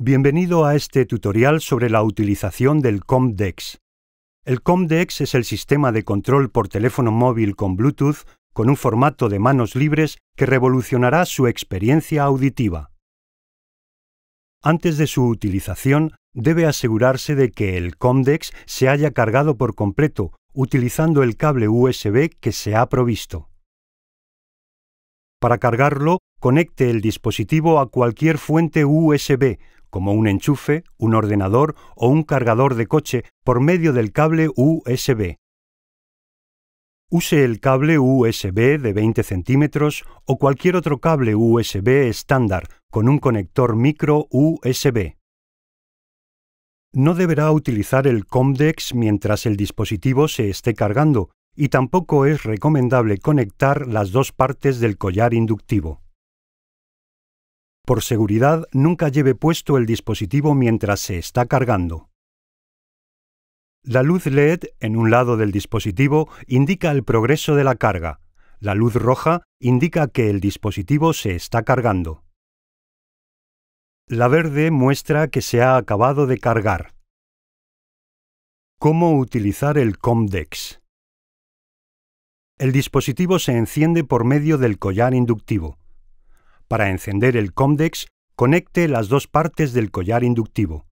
Bienvenido a este tutorial sobre la utilización del COMDEX. El COMDEX es el sistema de control por teléfono móvil con Bluetooth con un formato de manos libres que revolucionará su experiencia auditiva. Antes de su utilización, debe asegurarse de que el COMDEX se haya cargado por completo utilizando el cable USB que se ha provisto. Para cargarlo, conecte el dispositivo a cualquier fuente USB como un enchufe, un ordenador o un cargador de coche por medio del cable USB. Use el cable USB de 20 centímetros o cualquier otro cable USB estándar con un conector micro USB. No deberá utilizar el COMDEX mientras el dispositivo se esté cargando y tampoco es recomendable conectar las dos partes del collar inductivo. Por seguridad, nunca lleve puesto el dispositivo mientras se está cargando. La luz LED en un lado del dispositivo indica el progreso de la carga. La luz roja indica que el dispositivo se está cargando. La verde muestra que se ha acabado de cargar. ¿Cómo utilizar el COMDEX? El dispositivo se enciende por medio del collar inductivo. Para encender el COMDEX, conecte las dos partes del collar inductivo.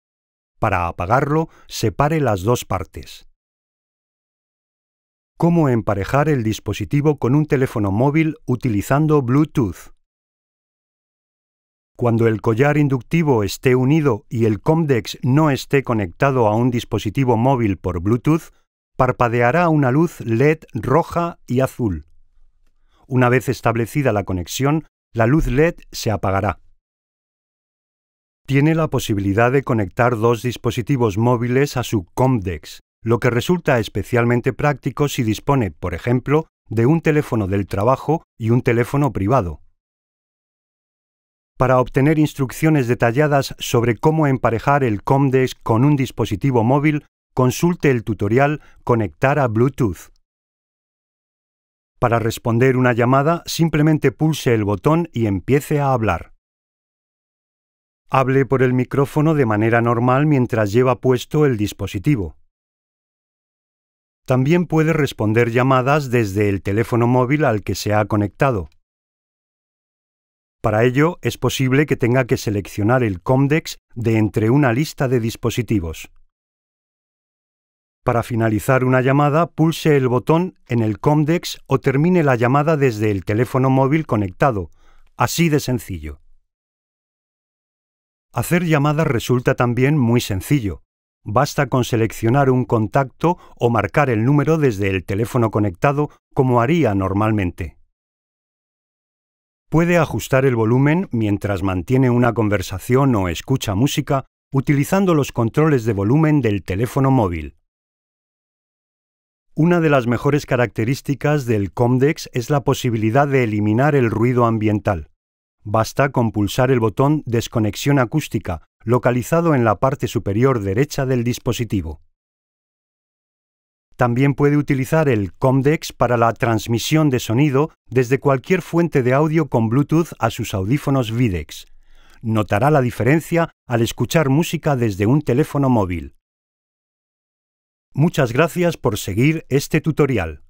Para apagarlo, separe las dos partes. ¿Cómo emparejar el dispositivo con un teléfono móvil utilizando Bluetooth? Cuando el collar inductivo esté unido y el COMDEX no esté conectado a un dispositivo móvil por Bluetooth, parpadeará una luz LED roja y azul. Una vez establecida la conexión, la luz LED se apagará. Tiene la posibilidad de conectar dos dispositivos móviles a su Comdex, lo que resulta especialmente práctico si dispone, por ejemplo, de un teléfono del trabajo y un teléfono privado. Para obtener instrucciones detalladas sobre cómo emparejar el Comdex con un dispositivo móvil, consulte el tutorial Conectar a Bluetooth. Para responder una llamada, simplemente pulse el botón y empiece a hablar. Hable por el micrófono de manera normal mientras lleva puesto el dispositivo. También puede responder llamadas desde el teléfono móvil al que se ha conectado. Para ello, es posible que tenga que seleccionar el Comdex de entre una lista de dispositivos. Para finalizar una llamada, pulse el botón en el Comdex o termine la llamada desde el teléfono móvil conectado. Así de sencillo. Hacer llamadas resulta también muy sencillo. Basta con seleccionar un contacto o marcar el número desde el teléfono conectado como haría normalmente. Puede ajustar el volumen mientras mantiene una conversación o escucha música utilizando los controles de volumen del teléfono móvil. Una de las mejores características del Comdex es la posibilidad de eliminar el ruido ambiental. Basta con pulsar el botón Desconexión acústica, localizado en la parte superior derecha del dispositivo. También puede utilizar el Comdex para la transmisión de sonido desde cualquier fuente de audio con Bluetooth a sus audífonos Videx. Notará la diferencia al escuchar música desde un teléfono móvil. Muchas gracias por seguir este tutorial.